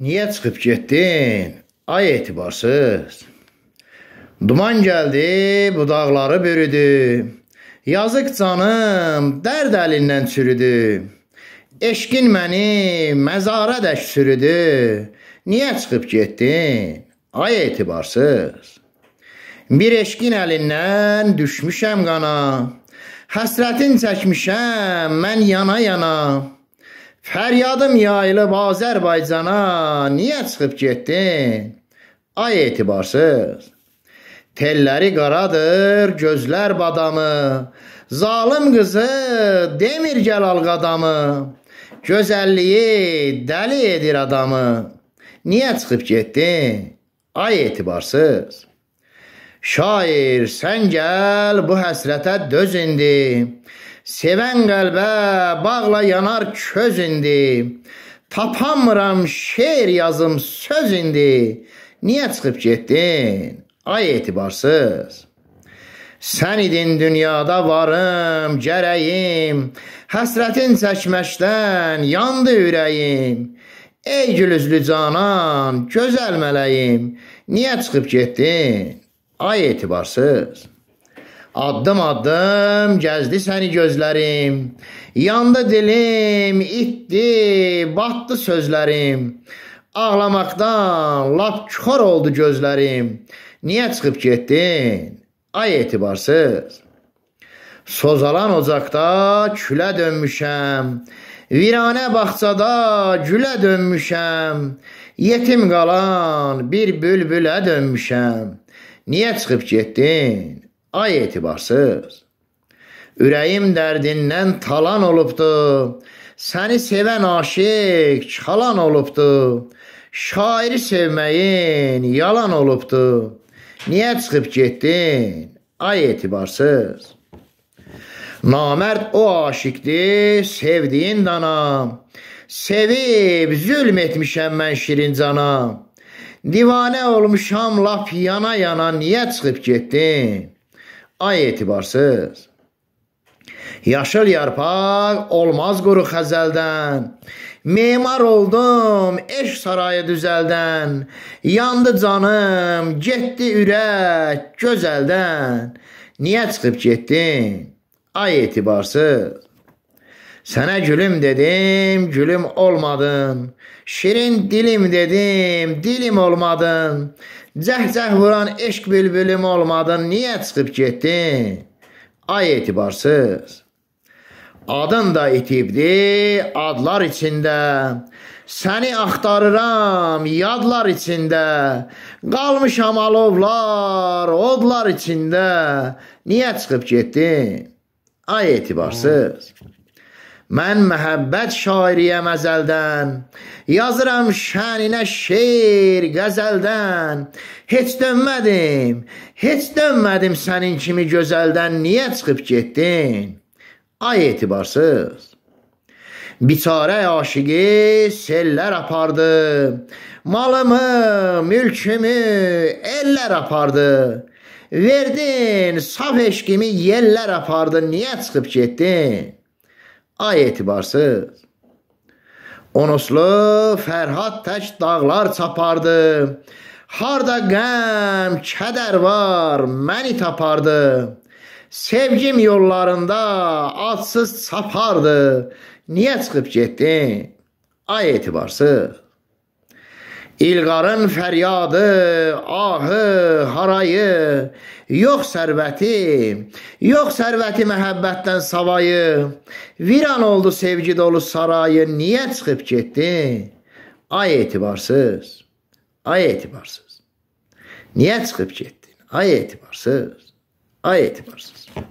Niyə çıxıb getdin? Ay etibarsız. Duman gəldi, budaqları bürüdü. Yazıq canım, dərd əlindən çürüdü. Eşqin məni məzara dək sürüdü. Niyə çıxıb getdin? Ay etibarsız. Bir eşqin əlindən düşmüşəm qana. Həsrətin çəkmişəm mən yana-yana. Fəryadım yayılıb Azərbaycana, niyə çıxıb getdin? Ay etibarsız. Telləri qaradır, gözlər badamı. Zalım qızı demir gəl alqadamı. Gözəlliyi dəli edir adamı. Niyə çıxıb getdin? Ay etibarsız. Şair, sən gəl bu həsrətə döz indi. Sevən qəlbə bağla yanar köz indi. Tapamıram şeir yazım söz indi. Niyə çıxıb getdin? Ay etibarsız. Sən idin dünyada varım, gərəyim. Həsrətin çəkməkdən yandı ürəyim. Ey gülüzlü canan, gözəl mələyim. Niyə çıxıb getdin? Ay etibarsız. Addım-addım gəzdi səni gözlərim. Yanda dilim, itdi, batdı sözlərim. Ağlamaqdan lap xor oldu gözlərim. Niyə çıxıb getdin? Ay etibarsız. Sozalan ocaqda külə dönmüşəm. Viranə bağçada gülə dönmüşəm. Yetim qalan bir bülbülə dönmüşəm. Niyə çıxıb getdin? Ay etibarsız. Ürəyim dərdindən talan olubdu. Səni sevən aşiq çalan olubdu. Şairi sevməyin yalan olubdu. Niyə çıxıb getdin? Ay etibarsız. Namərd o aşiqdir, sevdiyin dana. Sevib zülm etmişəm mən şirin cana. Divanə olmuşam lap yana yana niyə çıxıb getdin? ay etibarsız. Yaşıl yarpaq olmaz quru xəzəldən. Memar oldum eş sarayı düzəldən. Yandı canım, getdi ürək gözəldən. Niyə çıxıb getdin? Ay etibarsız. Sənə gülüm dedim, gülüm olmadın. Şirin dilim dedim, dilim olmadın. Cəhcəh vuran eşq bülbülüm olmadın. Niyə çıxıb getdin? Ay etibarsız. Adın da itibdi, adlar içində. Səni axtarıram yadlar içində. Qalmışam alovlar, odlar içində. Niyə çıxıb getdin? Ay etibarsız. Hmm. Mən məhəbbət şairiyəm əzəldən, Yazıram şəninə şeir qəzəldən, Heç dönmədim, heç dönmədim sənin kimi gözəldən, Niyə çıxıb getdin? Ay etibarsız! Biçarə aşıqı sellər apardı, Malımı, mülkümü ellər apardı, Verdin, saf eşqimi yellər apardı, Niyə çıxıb getdin? Ay etibarsız. Onuslu Fərhad tək dağlar çapardı. Harda qəm, kədər var, məni tapardı. Sevgim yollarında adsız çapardı. Niyə çıxıb getdin? Ay etibarsız. İlqarın fəryadı, ahı, harayı, yox sərvəti, yox sərvəti məhəbbətdən savayı, viran oldu sevgi dolu sarayı, niyə çıxıb getdi? Ay etibarsız, ay etibarsız. Niyə çıxıb getdin? Ay etibarsız, ay etibarsız.